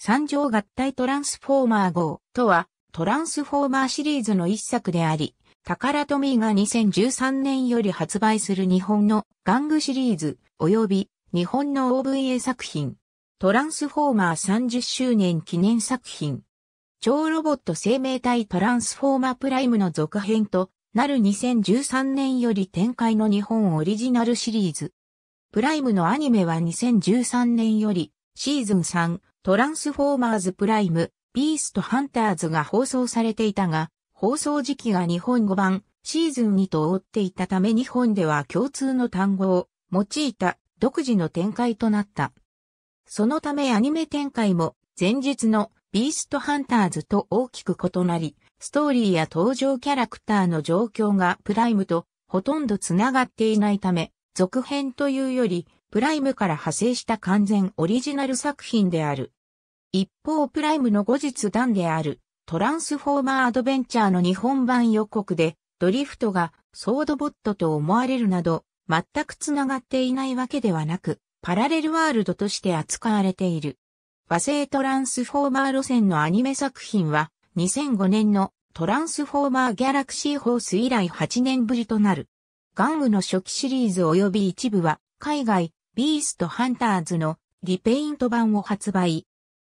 三条合体トランスフォーマー号とは、トランスフォーマーシリーズの一作であり、タカラトミーが2013年より発売する日本の玩具シリーズ、及び日本の OVA 作品、トランスフォーマー30周年記念作品、超ロボット生命体トランスフォーマープライムの続編となる2013年より展開の日本オリジナルシリーズ。プライムのアニメは2013年よりシーズン3、トランスフォーマーズプライム、ビーストハンターズが放送されていたが、放送時期が日本語版、シーズン2と追っていたため日本では共通の単語を用いた独自の展開となった。そのためアニメ展開も前日のビーストハンターズと大きく異なり、ストーリーや登場キャラクターの状況がプライムとほとんどつながっていないため、続編というよりプライムから派生した完全オリジナル作品である。一方プライムの後日談である、トランスフォーマーアドベンチャーの日本版予告で、ドリフトがソードボットと思われるなど、全く繋がっていないわけではなく、パラレルワールドとして扱われている。和製トランスフォーマー路線のアニメ作品は、2005年のトランスフォーマーギャラクシーホース以来8年ぶりとなる。ン具の初期シリーズ及び一部は、海外、ビーストハンターズのリペイント版を発売。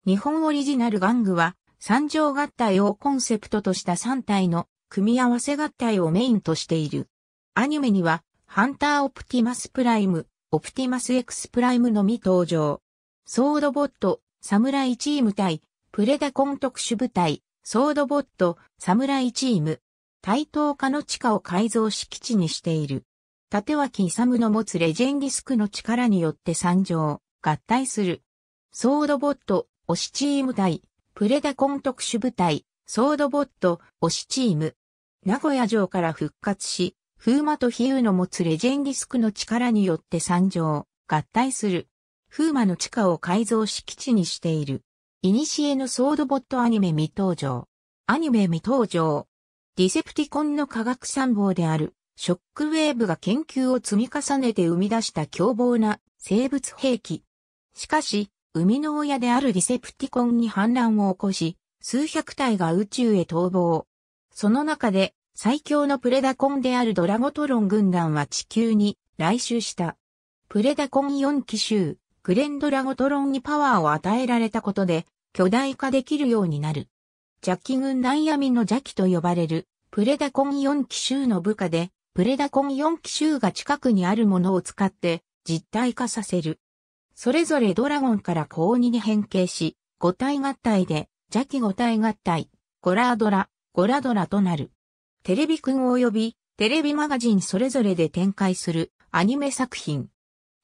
日本オリジナル玩具は、三乗合体をコンセプトとした3体の組み合わせ合体をメインとしている。アニメには、ハンターオプティマスプライム、オプティマスエクスプライムのみ登場。ソードボット、サムライチーム対、プレダコン特殊部隊、ソードボット、サムライチーム、対等化の地下を改造し基地にしている。立脇勇の持つレジェンディスクの力によって参上、合体する。ソードボット、推しチーム対、プレダコン特殊部隊、ソードボット、推しチーム。名古屋城から復活し、風魔と比喩の持つレジェンディスクの力によって参上、合体する。風魔の地下を改造し基地にしている。イニシエのソードボットアニメ未登場。アニメ未登場。ディセプティコンの科学参謀であるショックウェーブが研究を積み重ねて生み出した凶暴な生物兵器。しかし、生みの親であるディセプティコンに反乱を起こし、数百体が宇宙へ逃亡。その中で、最強のプレダコンであるドラゴトロン軍団は地球に来襲した。プレダコン4機種、グレンドラゴトロンにパワーを与えられたことで、巨大化できるようになる。邪気軍団闇の邪気と呼ばれる、プレダコン4機種の部下で、プレダコン4機種が近くにあるものを使って実体化させる。それぞれドラゴンから高2に変形し、5体合体で邪気5体合体、ゴラードラ、ゴラドラとなる。テレビくん及びテレビマガジンそれぞれで展開するアニメ作品。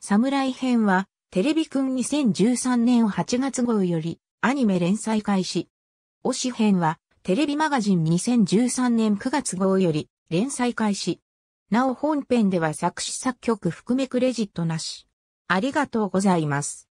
侍編はテレビくん2013年8月号よりアニメ連載開始。推し編はテレビマガジン2013年9月号より連載開始。なお本編では作詞作曲含めクレジットなし。ありがとうございます。